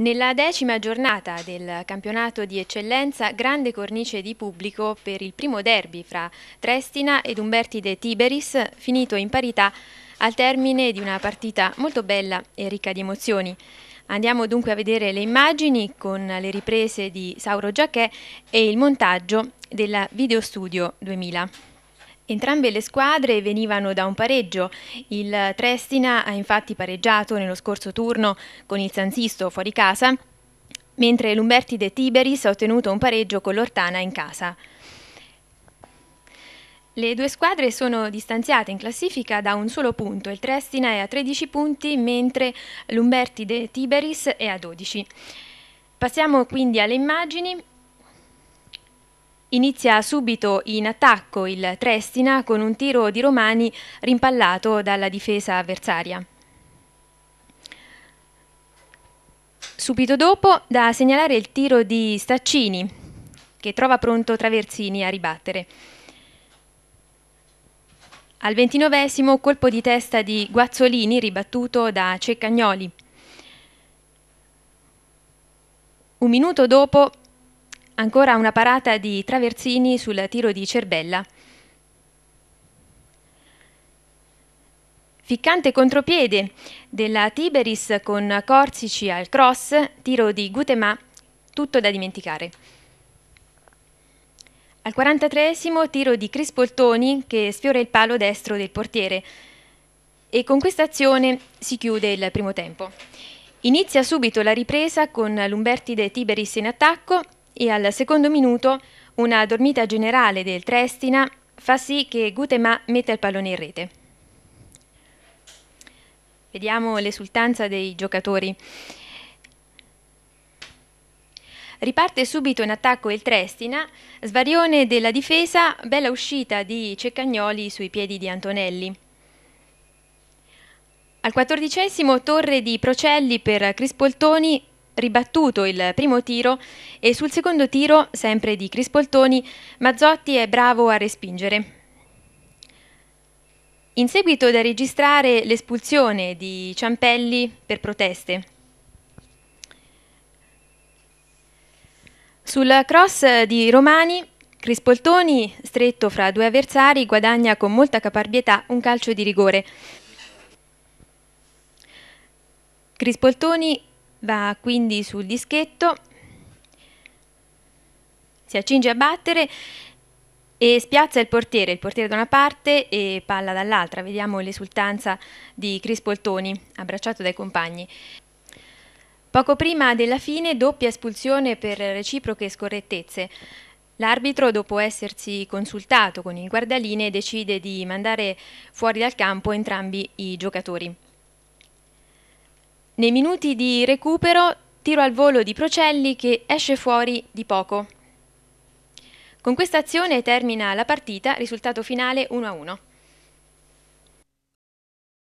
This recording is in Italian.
Nella decima giornata del campionato di eccellenza, grande cornice di pubblico per il primo derby fra Trestina ed Umberti de Tiberis, finito in parità al termine di una partita molto bella e ricca di emozioni. Andiamo dunque a vedere le immagini con le riprese di Sauro Giacchè e il montaggio della Videostudio 2000. Entrambe le squadre venivano da un pareggio. Il Trestina ha infatti pareggiato nello scorso turno con il San fuori casa, mentre l'Umberti de Tiberis ha ottenuto un pareggio con l'Ortana in casa. Le due squadre sono distanziate in classifica da un solo punto, il Trestina è a 13 punti mentre l'Umberti de Tiberis è a 12. Passiamo quindi alle immagini Inizia subito in attacco il Trestina con un tiro di Romani rimpallato dalla difesa avversaria. Subito dopo da segnalare il tiro di Staccini che trova pronto Traversini a ribattere. Al ventinovesimo colpo di testa di Guazzolini ribattuto da Ceccagnoli. Un minuto dopo Ancora una parata di Traversini sul tiro di Cerbella. Ficcante contropiede della Tiberis con Corsici al cross, tiro di Gutemà, tutto da dimenticare. Al 43 tiro di Crispoltoni che sfiora il palo destro del portiere e con questa azione si chiude il primo tempo. Inizia subito la ripresa con l'Umberti de Tiberis in attacco e al secondo minuto una dormita generale del Trestina fa sì che Gutema metta il pallone in rete. Vediamo l'esultanza dei giocatori. Riparte subito in attacco il Trestina, svarione della difesa, bella uscita di Ceccagnoli sui piedi di Antonelli. Al quattordicesimo torre di Procelli per Crispoltoni ribattuto il primo tiro e sul secondo tiro, sempre di Crispoltoni, Mazzotti è bravo a respingere. In seguito da registrare l'espulsione di Ciampelli per proteste. Sul cross di Romani, Crispoltoni, stretto fra due avversari, guadagna con molta caparbietà un calcio di rigore. Crispoltoni va quindi sul dischetto, si accinge a battere e spiazza il portiere, il portiere da una parte e palla dall'altra. Vediamo l'esultanza di Poltoni, abbracciato dai compagni. Poco prima della fine, doppia espulsione per reciproche scorrettezze. L'arbitro, dopo essersi consultato con il guardaline, decide di mandare fuori dal campo entrambi i giocatori. Nei minuti di recupero tiro al volo di Procelli che esce fuori di poco. Con questa azione termina la partita, risultato finale 1-1.